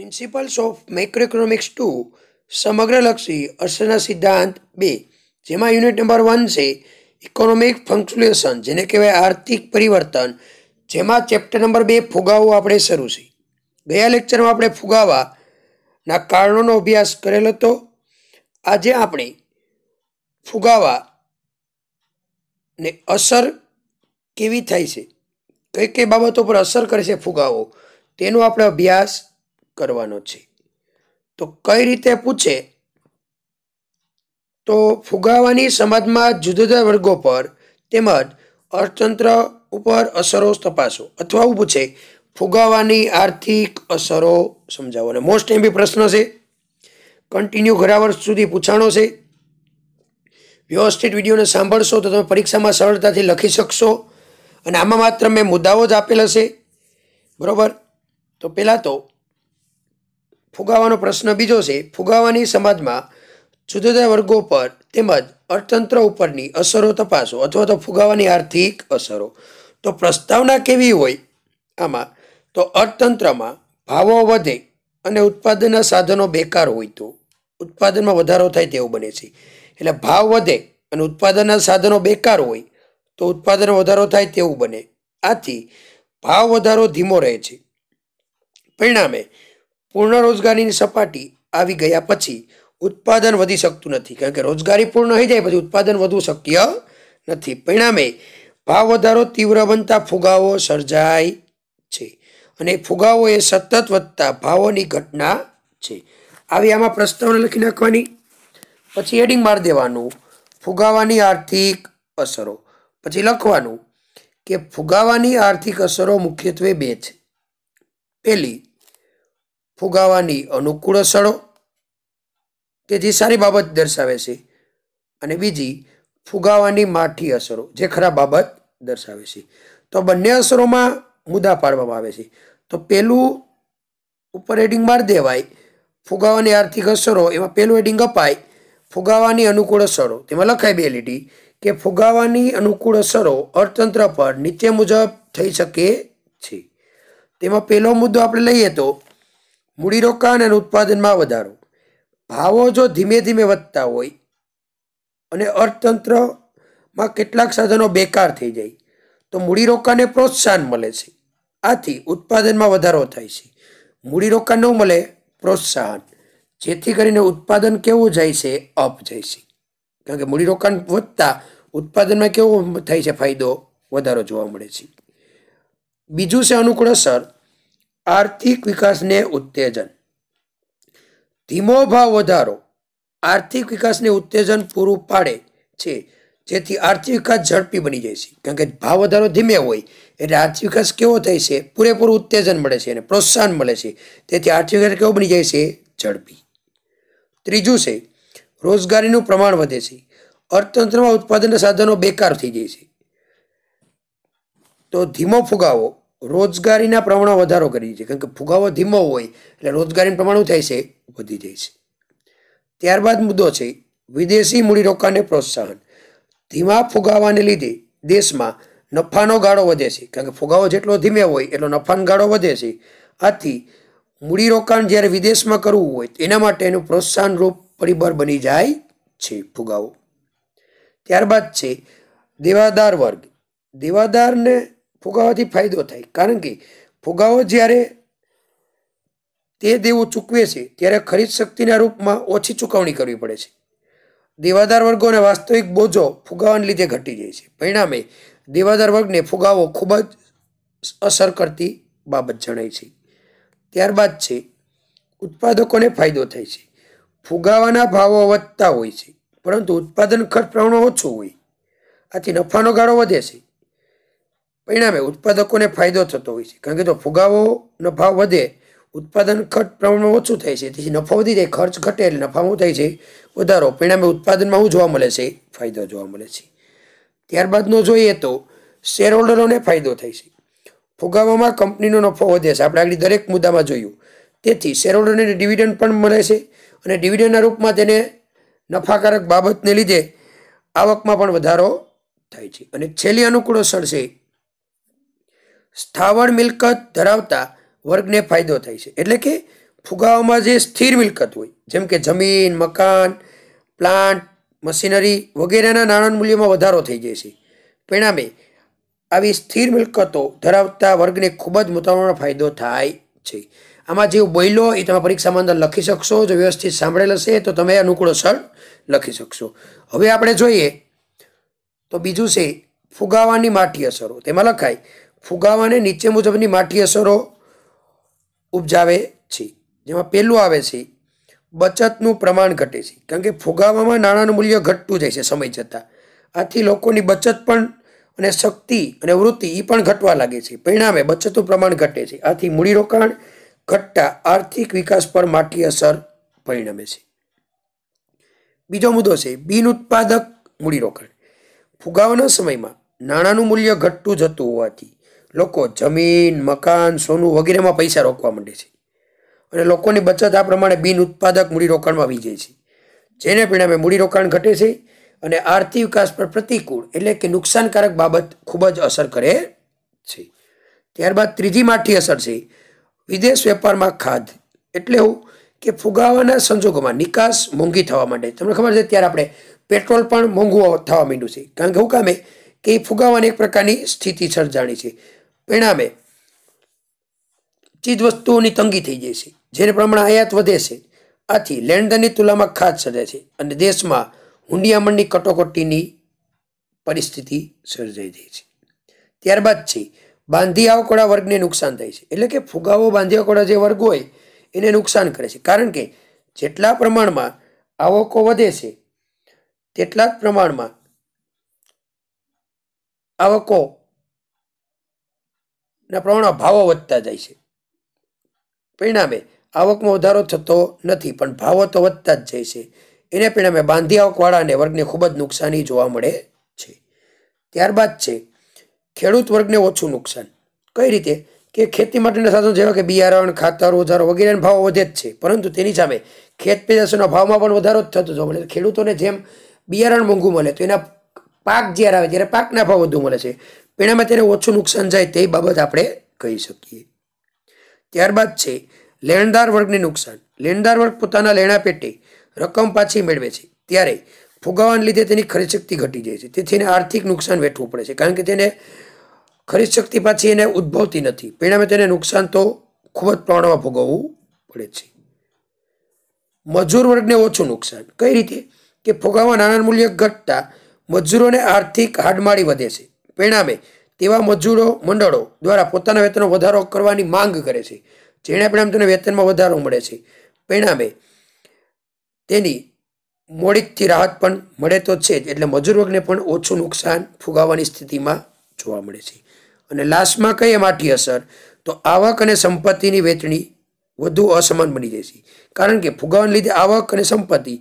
Principles of macroeconomics two સમગ્રલક્ષી અસરના સિદ્ધાંત બે જેમાં યુનિટ નંબર વન છે ઇકોનોમિક ફંક્સ્યુલેશન જેને કહેવાય આર્થિક પરિવર્તન જેમાં ચેપ્ટર નંબર બે ફુગાવો આપણે શરૂ છે ગયા લેક્ચરમાં આપણે ફુગાવાના કારણોનો અભ્યાસ કરેલો હતો આજે આપણે ફુગાવા ને અસર કેવી થાય છે કઈ કઈ બાબતો પર અસર કરે છે ફુગાવો તેનો આપણે અભ્યાસ કરવાનો છે તો કઈ રીતે પૂછે તો ફુગાવાની સમાજમાં જુદા જુદા વર્ગો પર તેમજ અર્થતંત્ર ઉપર અસરો તપાસો અથવા એવું પૂછે ફુગાવાની આર્થિક અસરો સમજાવો અને મોસ્ટ એમ્બી પ્રશ્ન છે કન્ટિન્યુ ઘણા વર્ષ સુધી પૂછાણો છે વ્યવસ્થિત વિડીયોને સાંભળશો તો તમે પરીક્ષામાં સરળતાથી લખી શકશો અને આમાં માત્ર મેં મુદ્દાઓ જ આપેલા છે બરાબર તો પહેલાં તો ફુગાવાનો પ્રશ્ન બીજો છે ફુગાવાની સમાજમાં જુદા જુદા વર્ગો પર તેમજ અર્થતંત્ર ઉપરની અસરો તપાસો અથવા તો ફુગાવાની આર્થિક અસરો તો પ્રસ્તાવના કેવી હોય આમાં તો અર્થતંત્રમાં ભાવો વધે અને ઉત્પાદનના સાધનો બેકાર હોય તો ઉત્પાદનમાં વધારો થાય તેવું બને છે એટલે ભાવ વધે અને ઉત્પાદનના સાધનો બેકાર હોય તો ઉત્પાદન વધારો થાય તેવું બને આથી ભાવ વધારો ધીમો રહે છે પરિણામે પૂર્ણ રોજગારીની સપાટી આવી ગયા પછી ઉત્પાદન વધી શકતું નથી કારણ કે રોજગારી પૂર્ણ થઈ જાય પછી ઉત્પાદન વધવું શક્ય નથી પરિણામે ભાવ વધારો તીવ્ર બનતા ફુગાવો સર્જાય છે અને ફુગાવો એ સતત વધતા ભાવોની ઘટના છે આવી આમાં પ્રસ્તાવને લખી નાખવાની પછી હેડિંગ મારી દેવાનું ફુગાવાની આર્થિક અસરો પછી લખવાનું કે ફુગાવાની આર્થિક અસરો મુખ્યત્વે બે છે પહેલી ફુગાવાની અનુકૂળ અસરો કે જે સારી બાબત દર્શાવે છે અને બીજી ફુગાવાની માઠી અસરો જે ખરાબ બાબત દર્શાવે છે તો બંને અસરોમાં મુદ્દા પાડવામાં આવે છે તો પહેલું ઉપર હેડિંગ માર દેવાય ફુગાવાની આર્થિક અસરો એમાં પહેલું હેડિંગ અપાય ફુગાવાની અનુકૂળ અસરો તેમાં લખાય બે લીટી કે ફુગાવાની અનુકૂળ અસરો અર્થતંત્ર પર નીચે મુજબ થઈ શકે છે તેમાં પહેલો મુદ્દો આપણે લઈએ તો મૂડીરોકાણ અને ઉત્પાદનમાં વધારો ભાવો જો ધીમે ધીમે વધતા હોય અને અર્થતંત્રમાં કેટલાક સાધનો બેકાર થઈ જાય તો મૂડીરોકાણને પ્રોત્સાહન મળે છે આથી ઉત્પાદનમાં વધારો થાય છે મૂડીરોકાણ ન મળે પ્રોત્સાહન જેથી કરીને ઉત્પાદન કેવું જાય છે અપ જાય છે કારણ કે મૂડીરોકાણ વધતા ઉત્પાદનમાં કેવો થાય છે ફાયદો વધારો જોવા મળે છે બીજું છે અનુકૂળ અસર આર્થિક વિકાસને ઉત્તેજન ધીમો ભાવ વધારો આર્થિક વિકાસને ઉત્તેજન પૂરું પાડે છે જેથી આર્થિક વિકાસ ઝડપી બની જાય છે કારણ કે ભાવ વધારો ધીમે હોય એટલે આર્થિક વિકાસ કેવો થાય છે પૂરેપૂરું ઉત્તેજન મળે છે અને પ્રોત્સાહન મળે છે તેથી આર્થિક વિકાસ કેવો બની જાય છે ઝડપી ત્રીજું છે રોજગારીનું પ્રમાણ વધે છે અર્થતંત્રમાં ઉત્પાદનના સાધનો બેકાર થઈ જાય છે તો ધીમો ફુગાવો રોજગારીના પ્રમાણમાં વધારો કરીએ છીએ કારણ કે ફુગાવો ધીમો હોય એટલે રોજગારીનું પ્રમાણ થાય છે વધી જાય છે ત્યારબાદ મુદ્દો છે વિદેશી મૂડીરોકાણને પ્રોત્સાહન ધીમા ફુગાવાને લીધે દેશમાં નફાનો ગાળો વધે છે કારણ કે ફુગાવો જેટલો ધીમે હોય એટલો નફાનો ગાળો વધે છે આથી મૂડીરોકાણ જ્યારે વિદેશમાં કરવું હોય એના માટે એનું પ્રોત્સાહનરૂપ પરિબળ બની જાય છે ફુગાવો ત્યારબાદ છે દેવાદાર વર્ગ દેવાદારને ફુગાવાથી ફાયદો થાય કારણ કે ફુગાવો જ્યારે તે દેવું ચૂકવે છે ત્યારે ખરીદ શક્તિના રૂપમાં ઓછી ચૂકવણી કરવી પડે છે દેવાદાર વર્ગોને વાસ્તવિક બોજો ફુગાવાને લીધે ઘટી જાય છે પરિણામે દેવાદાર વર્ગને ફુગાવો ખૂબ જ અસર કરતી બાબત જણાય છે ત્યારબાદ છે ઉત્પાદકોને ફાયદો થાય છે ફુગાવાના ભાવો વધતા હોય છે પરંતુ ઉત્પાદન ખર્ચ પ્રમાણમાં ઓછું હોય આથી નફાનો ગાળો વધે છે પરિણામે ઉત્પાદકોને ફાયદો થતો હોય છે કારણ કે જો ફુગાવોનો ભાવ વધે ઉત્પાદન ઘટ પ્રમાણમાં ઓછું થાય છે તેથી નફો વધી જાય ખર્ચ ઘટે એટલે નફામાં થાય છે વધારો પરિણામે ઉત્પાદનમાં શું જોવા મળે છે ફાયદો જોવા મળે છે ત્યારબાદનો જોઈએ તો શેર હોલ્ડરોને ફાયદો થાય છે ફુગાવામાં કંપનીનો નફો વધે છે આપણે આગળ દરેક મુદ્દામાં જોયું તેથી શેરહોલ્ડરને ડિવિડન્ડ પણ મળે છે અને ડિવિડન્ડના રૂપમાં તેને નફાકારક બાબતને લીધે આવકમાં પણ વધારો થાય છે અને છેલ્લી અનુકૂળ અસર છે સ્થાવર મિલકત ધરાવતા વર્ગને ફાયદો થાય છે એટલે કે ફુગાવામાં જે સ્થિર મિલકત હોય જેમ કે જમીન મકાન પ્લાન્ટ મશીનરી વગેરેના નાણાં મૂલ્યમાં વધારો થઈ જાય છે પરિણામે આવી સ્થિર મિલકતો ધરાવતા વર્ગને ખૂબ જ મોટાનો ફાયદો થાય છે આમાં જે બોઈલો એ તમે પરીક્ષામાં અંદર લખી શકશો જો વ્યવસ્થિત સાંભળેલ હશે તો તમે અનુકૂળ સરળ લખી શકશો હવે આપણે જોઈએ તો બીજું છે ફુગાવાની માટી અસરો તેમાં લખાય ફુગાવાને નીચે મુજબની માઠી અસરો ઉપજાવે છે જેમાં પહેલું આવે છે બચતનું પ્રમાણ ઘટે છે કારણ કે ફુગાવામાં નાણાંનું મૂલ્ય ઘટતું જાય છે સમય જતાં આથી લોકોની બચત પણ અને શક્તિ અને વૃત્તિ એ પણ ઘટવા લાગે છે પરિણામે બચતનું પ્રમાણ ઘટે છે આથી મૂડીરોકાણ ઘટતા આર્થિક વિકાસ પર માટી અસર પરિણમે છે બીજો મુદ્દો છે બિન ઉત્પાદક મૂડીરોકાણ ફુગાવાના સમયમાં નાણાંનું મૂલ્ય ઘટતું જતું હોવાથી લોકો જમીન મકાન સોનું વગેરેમાં પૈસા રોકવા માંડે છે અને લોકોની બચત આ પ્રમાણે બિન ઉત્પાદક મૂડીરોકાણમાં આવી જાય છે જેને પરિણામે મૂડીરોકાણ ઘટે છે અને આર્થિક વિકાસ પર પ્રતિકૂળ એટલે કે નુકસાનકારક બાબત ખૂબ જ અસર કરે છે ત્યારબાદ ત્રીજી માઠી અસર છે વિદેશ વેપારમાં ખાધ એટલે એવું કે ફુગાવાના સંજોગોમાં નિકાસ મોંઘી થવા માંડે તમને ખબર છે ત્યારે આપણે પેટ્રોલ પણ મોંઘું થવા માંડ્યું છે કારણ કે હું કામે કે એ ફુગાવાની એક પ્રકારની સ્થિતિ સર્જાણી છે પરિણામે ચીજવસ્તુઓની તંગી થઈ જાય છે જેને પ્રમાણે આયાત વધે છે આથી લેણદારની તુલનામાં ખાધ સર્જાય છે અને દેશમાં હુંડિયામણની કટોકટીની પરિસ્થિતિ સર્જાઈ જાય છે ત્યારબાદ છે બાંધી બાંધિયાઓકોળા વર્ગને નુકસાન થાય છે એટલે કે ફુગાવો બાંધિયાકોળા જે વર્ગ હોય એને નુકસાન કરે છે કારણ કે જેટલા પ્રમાણમાં આવકો વધે છે તેટલા જ પ્રમાણમાં આવકો ના પ્રમાણમાં ભાવો વધતા જાય છે પરિણામે આવકમાં વધારો થતો નથી પણ ભાવો તો વધતા જ જાય છે એને પરિણામે બાંધી આવકવાળાને વર્ગને ખૂબ જ નુકસાની જોવા મળે છે ત્યારબાદ છે ખેડૂત વર્ગને ઓછું નુકસાન કઈ રીતે કે ખેતી માટેના સાધનો જેવા કે બિયારણ ખાતર વધારો વગેરેના ભાવ વધે જ છે પરંતુ તેની સામે ખેત પેદાશોના ભાવમાં પણ વધારો જ થતો જોવા મળે ખેડૂતોને જેમ બિયારણ મોંઘું મળે તો એના પાક જ્યારે આવે ત્યારે પાકના ભાવ વધુ મળે છે પીણામાં તેને ઓછું નુકસાન જાય તે બાબત આપણે કહી શકીએ ત્યારબાદ છે લેણદાર વર્ગને નુકસાન લેણદાર વર્ગ પોતાના લેણા પેટે રકમ પાછી મેળવે છે ત્યારે ફુગાવાને લીધે તેની ખરીદ ઘટી જાય છે તેથી એને આર્થિક નુકસાન વેઠવું પડે છે કારણ કે તેને ખરીદ શક્તિ પાછી એને ઉદ્ભવતી નથી પરિણામે તેને નુકસાન તો ખૂબ જ પ્રમાણમાં ભોગવવું પડે છે મજૂર વર્ગને ઓછું નુકસાન કઈ રીતે કે ફુગાવા નાના મૂલ્ય ઘટતા મજૂરોને આર્થિક હાડમાળી વધે છે પરિણામે તેવા મજૂરો મંડળો દ્વારા પોતાના વેતનનો વધારો કરવાની માંગ કરે છે જેણે પરિણામ તેને વેતનમાં વધારો મળે છે પરિણામે તેની મોડીકથી રાહત પણ મળે તો છે જ એટલે મજૂર વર્ગને પણ ઓછું નુકસાન ફુગાવવાની સ્થિતિમાં જોવા મળે છે અને લાસ્ટમાં કહીએ માઠી અસર તો આવક અને સંપત્તિની વેચણી વધુ અસમાન બની જાય છે કારણ કે ફુગાવાને લીધે આવક અને સંપત્તિ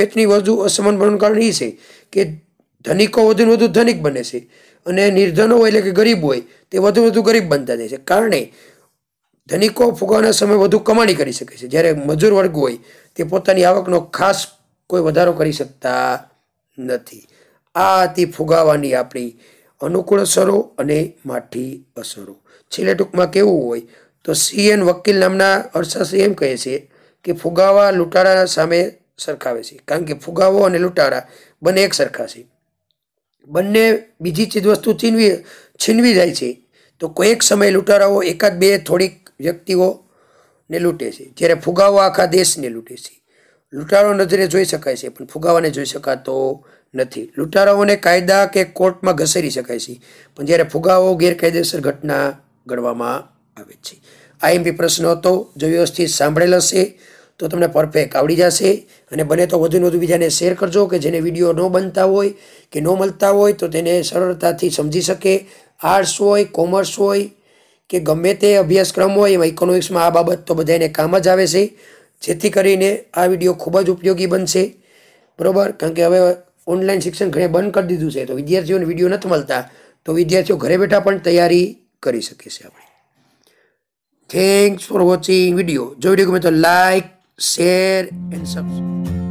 વેચણી વધુ અસમાન બનવાનું કારણ એ છે કે ધનિકો વધુને વધુ ધનિક બને છે અને નિર્ધનો હોય એટલે કે ગરીબ હોય તે વધુ વધુ ગરીબ બનતા જાય છે કારણે ધનિકો ફુગાવાના સમયે વધુ કમાણી કરી શકે છે જ્યારે મજૂર વર્ગ હોય તે પોતાની આવકનો ખાસ કોઈ વધારો કરી શકતા નથી આ હતી ફુગાવાની આપણી અનુકૂળ અસરો અને માઠી અસરો છેલ્લે ટૂંકમાં કેવું હોય તો સીએન વકીલ નામના અર્થશાસ્ત્રી એમ કહે છે કે ફુગાવા લૂંટારા સામે સરખાવે છે કારણ કે ફુગાવો અને લૂંટારા બંને એક સરખા છે બંને બીજી ચીજ વસ્તુ છીનવી છીનવી જાય છે તો કોઈક સમયે લૂંટારાઓ એકાદ બે થોડીક વ્યક્તિઓને લૂંટે છે જ્યારે ફુગાવો આખા દેશને લૂંટે છે લૂંટારો નજરે જોઈ શકાય છે પણ ફુગાવાને જોઈ શકાતો નથી લૂંટારાઓને કાયદા કે કોર્ટમાં ઘસેરી શકાય છે પણ જ્યારે ફુગાવો ગેરકાયદેસર ઘટના ગણવામાં આવે છે આ એમ બી પ્રશ્ન હતો જો વ્યવસ્થિત સાંભળેલ હશે તો તમને પરફેક્ટ આવડી જશે અને બને તો વધુને વધુ બીજાને શેર કરજો કે જેને વિડીયો ન બનતા હોય કે ન મળતા હોય તો તેને સરળતાથી સમજી શકે આર્ટ્સ હોય કોમર્સ હોય કે ગમે તે અભ્યાસક્રમ હોય એમાં ઇકોનોમિક્સમાં આ બાબત તો બધાને કામ જ આવે છે જેથી કરીને આ વિડીયો ખૂબ જ ઉપયોગી બનશે બરાબર કારણ કે હવે ઓનલાઈન શિક્ષણ ઘણે બંધ કરી દીધું છે તો વિદ્યાર્થીઓને વિડીયો નથી મળતા તો વિદ્યાર્થીઓ ઘરે બેઠા પણ તૈયારી કરી શકે છે આપણે થેન્ક્સ ફોર વોચિંગ વિડીયો જો વિડીયો ગમે તો લાઇક share and subscribe.